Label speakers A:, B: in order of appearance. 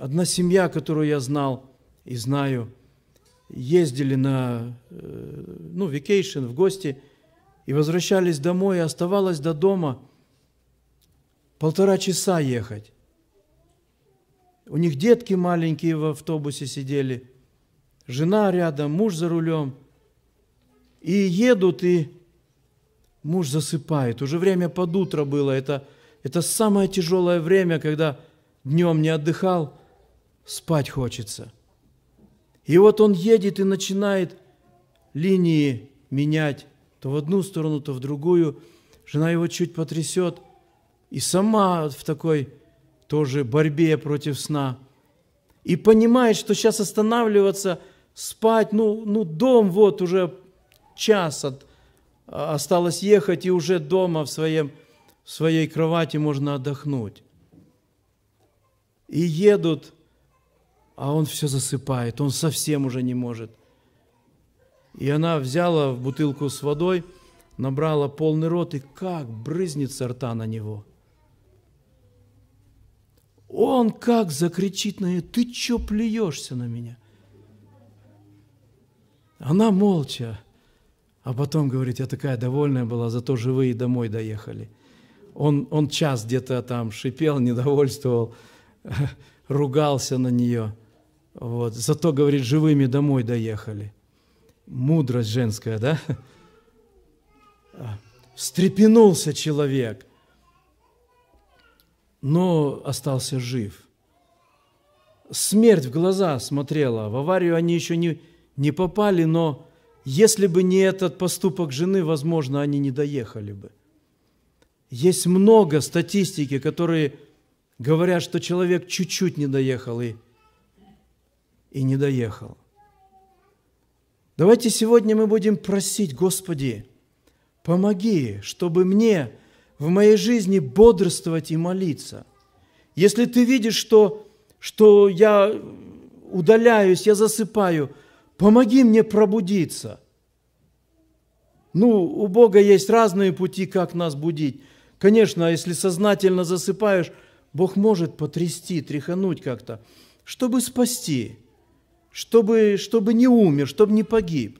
A: одна семья, которую я знал и знаю, ездили на, э, ну, векейшн, в гости, и возвращались домой, и оставалось до дома полтора часа ехать. У них детки маленькие в автобусе сидели, жена рядом, муж за рулем. И едут, и муж засыпает. Уже время под утро было. Это, это самое тяжелое время, когда днем не отдыхал, спать хочется. И вот он едет и начинает линии менять то в одну сторону, то в другую. Жена его чуть потрясет. И сама в такой тоже борьбе против сна. И понимает, что сейчас останавливаться, спать, ну, ну дом вот уже час от, а, осталось ехать, и уже дома в, своем, в своей кровати можно отдохнуть. И едут – а он все засыпает, он совсем уже не может. И она взяла бутылку с водой, набрала полный рот, и как брызнет со рта на него. Он как закричит на нее, ты че плюешься на меня? Она молча, а потом говорит, я такая довольная была, зато живые домой доехали. Он, он час где-то там шипел, недовольствовал, ругался на нее – вот. Зато, говорит, живыми домой доехали. Мудрость женская, да? А, встрепенулся человек, но остался жив. Смерть в глаза смотрела. В аварию они еще не, не попали, но если бы не этот поступок жены, возможно, они не доехали бы. Есть много статистики, которые говорят, что человек чуть-чуть не доехал и и не доехал. Давайте сегодня мы будем просить, Господи, помоги, чтобы мне в моей жизни бодрствовать и молиться. Если ты видишь, что, что я удаляюсь, я засыпаю, помоги мне пробудиться. Ну, у Бога есть разные пути, как нас будить. Конечно, если сознательно засыпаешь, Бог может потрясти, тряхануть как-то, чтобы спасти чтобы, чтобы не умер, чтобы не погиб.